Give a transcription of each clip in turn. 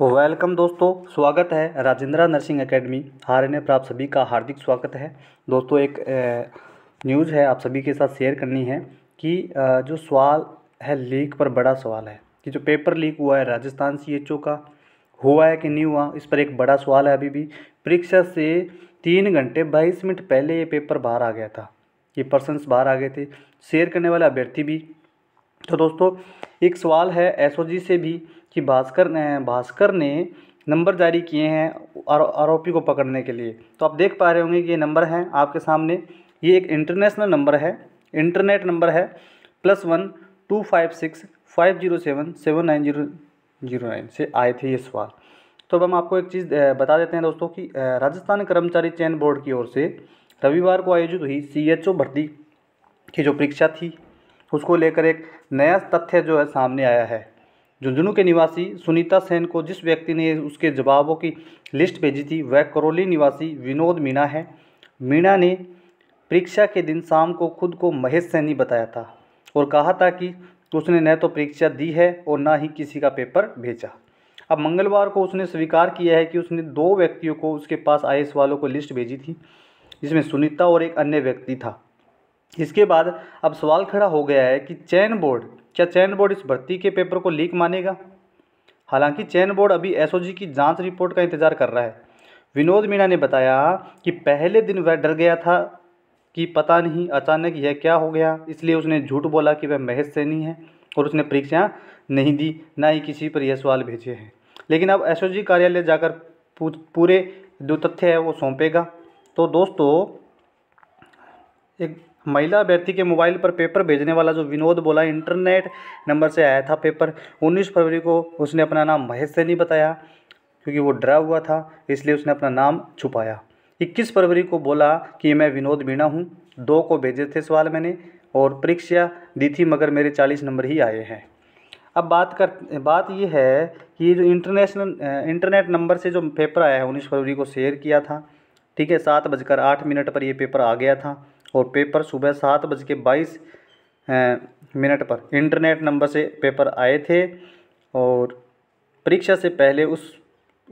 welcome तो दोस्तों स्वागत है राजेंद्रा नर्सिंग एकेडमी हारने पर आप सभी का हार्दिक स्वागत है दोस्तों एक न्यूज़ है आप सभी के साथ शेयर करनी है कि जो सवाल है लीक पर बड़ा सवाल है कि जो पेपर लीक हुआ है राजस्थान सी एच ओ का हुआ है कि नहीं हुआ इस पर एक बड़ा सवाल है अभी भी परीक्षा से तीन घंटे बाईस मिनट पहले ये पेपर बाहर आ गया था ये पर्सनस बाहर आ गए थे शेयर करने वाले अभ्यर्थी भी तो दोस्तों एक सवाल है जी से भी कि भास्कर ने भास्कर ने नंबर जारी किए हैं आरोपी को पकड़ने के लिए तो आप देख पा रहे होंगे कि ये नंबर हैं आपके सामने ये एक इंटरनेशनल नंबर है इंटरनेट नंबर है plus one two five six five zero seven seven nine zero zero nine से आए थे ये सवाल तो अब हम आपको एक चीज़ बता देते हैं दोस्तों कि राजस्थान कर्मचारी चयन बोर्ड की ओर से रविवार को आयोजित हुई सी एच ओ भर्ती की जो परीक्षा थी उसको लेकर एक नया तथ्य जो है सामने आया है झुंझुनू के निवासी सुनीता सेन को जिस व्यक्ति ने उसके जवाबों की लिस्ट भेजी थी वह करौली निवासी विनोद मीणा है मीणा ने परीक्षा के दिन शाम को खुद को महेश सैनी बताया था और कहा था कि उसने न तो परीक्षा दी है और ना ही किसी का पेपर भेजा अब मंगलवार को उसने स्वीकार किया है कि उसने दो व्यक्तियों को उसके पास आई वालों को लिस्ट भेजी थी जिसमें सुनीता और एक अन्य व्यक्ति था इसके बाद अब सवाल खड़ा हो गया है कि चयन बोर्ड क्या चयन बोर्ड इस भर्ती के पेपर को लीक मानेगा हालांकि चयन बोर्ड अभी एसओजी की जांच रिपोर्ट का इंतजार कर रहा है विनोद मीणा ने बताया कि पहले दिन वह डर गया था कि पता नहीं अचानक यह क्या हो गया इसलिए उसने झूठ बोला कि वह महज सैनी है और उसने परीक्षा नहीं दी ना ही किसी पर यह सवाल भेजे हैं लेकिन अब एस कार्यालय जाकर पूरे जो तथ्य है वो सौंपेगा तो दोस्तों एक महिला अभ्यर्थी के मोबाइल पर पेपर भेजने वाला जो विनोद बोला इंटरनेट नंबर से आया था पेपर 19 फरवरी को उसने अपना नाम महेश से नहीं बताया क्योंकि वो डरा हुआ था इसलिए उसने अपना नाम छुपाया 21 फरवरी को बोला कि मैं विनोद मीणा हूँ दो को भेजे थे सवाल मैंने और परीक्षा दी थी मगर मेरे चालीस नंबर ही आए हैं अब बात कर बात यह है कि जो इंटरनेशनल इंटरनेट नंबर से जो पेपर आया है उन्नीस फरवरी को शेयर किया था ठीक है सात बजकर आठ मिनट पर ये पेपर आ गया था और पेपर सुबह सात बज के बाईस मिनट पर इंटरनेट नंबर से पेपर आए थे और परीक्षा से पहले उस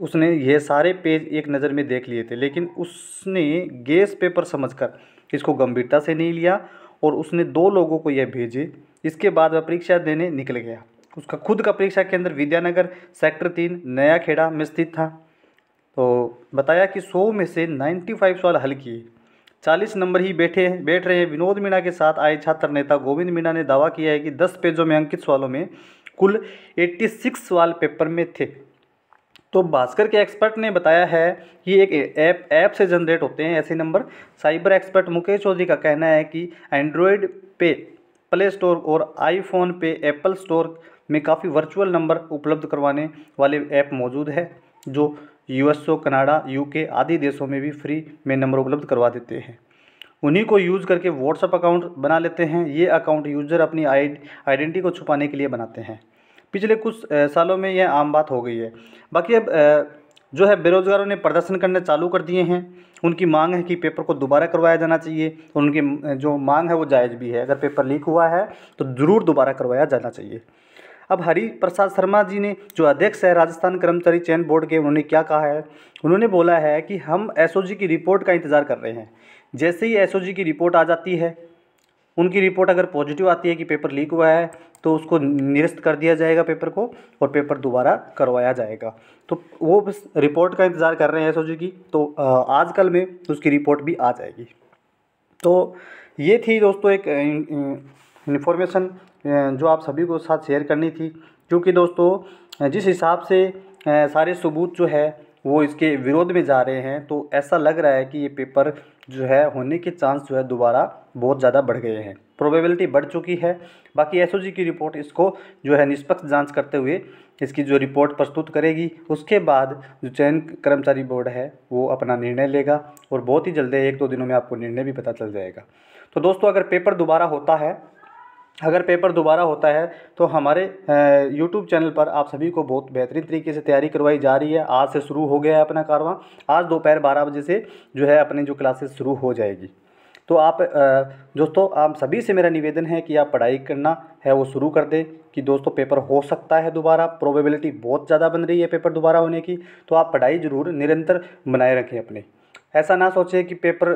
उसने ये सारे पेज एक नज़र में देख लिए थे लेकिन उसने गैस पेपर समझकर इसको गंभीरता से नहीं लिया और उसने दो लोगों को यह भेजे इसके बाद वह परीक्षा देने निकल गया उसका खुद का परीक्षा केंद्र विद्यानगर सेक्टर तीन नया खेड़ा में स्थित था तो बताया कि सौ में से नाइन्टी फाइव सवाल हल किए चालीस नंबर ही बैठे बैठ रहे हैं विनोद मीणा के साथ आए छात्र नेता गोविंद मीणा ने दावा किया है कि दस पेजों में अंकित सवालों में कुल एट्टी सिक्स सवाल पेपर में थे तो भास्कर के एक्सपर्ट ने बताया है कि एक ऐप ऐप से जनरेट होते हैं ऐसे number cyber expert Mukesh Chaudhary का कहना है कि एंड्रॉयड पे प्ले स्टोर और आईफोन पे एप्पल स्टोर में काफ़ी वर्चुअल नंबर उपलब्ध करवाने वाले ऐप मौजूद है जो यूएसओ कनाडा यूके आदि देशों में भी फ्री में नंबर उपलब्ध करवा देते हैं उन्हीं को यूज़ करके व्हाट्सअप अकाउंट बना लेते हैं ये अकाउंट यूज़र अपनी आइडेंटिटी को छुपाने के लिए बनाते हैं पिछले कुछ सालों में यह आम बात हो गई है बाकी अब जो है बेरोज़गारों ने प्रदर्शन करने चालू कर दिए हैं उनकी मांग है कि पेपर को दोबारा करवाया जाना चाहिए और उनकी जो मांग है वो जायज़ भी है अगर पेपर लीक हुआ है तो ज़रूर दोबारा करवाया जाना चाहिए अब हरी प्रसाद शर्मा जी ने जो अध्यक्ष है राजस्थान कर्मचारी चयन बोर्ड के उन्होंने क्या कहा है उन्होंने बोला है कि हम एस की रिपोर्ट का इंतज़ार कर रहे हैं जैसे ही एस की रिपोर्ट आ जाती है उनकी रिपोर्ट अगर पॉजिटिव आती है कि पेपर लीक हुआ है तो उसको निरस्त कर दिया जाएगा पेपर को और पेपर दोबारा करवाया जाएगा तो वो बस रिपोर्ट का इंतज़ार कर रहे हैं एसओजी की तो आजकल में उसकी रिपोर्ट भी आ जाएगी तो ये थी दोस्तों एक इन्फॉर्मेशन जो आप सभी को साथ शेयर करनी थी क्योंकि दोस्तों जिस हिसाब से सारे सबूत जो है वो इसके विरोध में जा रहे हैं तो ऐसा लग रहा है कि ये पेपर जो है होने के चांस जो है दोबारा बहुत ज़्यादा बढ़ गए हैं प्रोबेबिलिटी बढ़ चुकी है बाकी एसओजी की रिपोर्ट इसको जो है निष्पक्ष जांच करते हुए इसकी जो रिपोर्ट प्रस्तुत करेगी उसके बाद जो चयन कर्मचारी बोर्ड है वो अपना निर्णय लेगा और बहुत ही जल्दी एक दो दिनों में आपको निर्णय भी पता चल जाएगा तो दोस्तों अगर पेपर दोबारा होता है अगर पेपर दोबारा होता है तो हमारे यूट्यूब चैनल पर आप सभी को बहुत बेहतरीन तरीके से तैयारी करवाई जा रही है आज से शुरू हो गया है अपना कारवा आज दोपहर बारह बजे से जो है अपने जो क्लासेस शुरू हो जाएगी तो आप दोस्तों आप सभी से मेरा निवेदन है कि आप पढ़ाई करना है वो शुरू कर दें कि दोस्तों पेपर हो सकता है दोबारा प्रोबेबिलिटी बहुत ज़्यादा बन रही है पेपर दोबारा होने की तो आप पढ़ाई ज़रूर निरंतर बनाए रखें अपनी ऐसा ना सोचें कि पेपर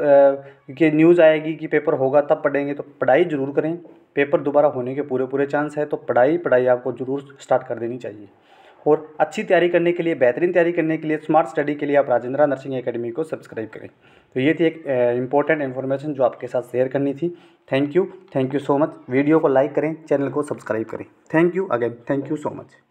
कि न्यूज़ आएगी कि पेपर होगा तब पढ़ेंगे तो पढ़ाई ज़रूर करें पेपर दोबारा होने के पूरे पूरे चांस है तो पढ़ाई पढ़ाई आपको ज़रूर स्टार्ट कर देनी चाहिए और अच्छी तैयारी करने के लिए बेहतरीन तैयारी करने के लिए स्मार्ट स्टडी के लिए आप राजेंद्रा नर्सिंग एकेडमी को सब्सक्राइब करें तो ये थी एक इंपॉर्टेंट इन्फॉर्मेशन जो आपके साथ शेयर करनी थी thank you thank you so much video को लाइक करें चैनल को सब्सक्राइब करें thank you again thank you so much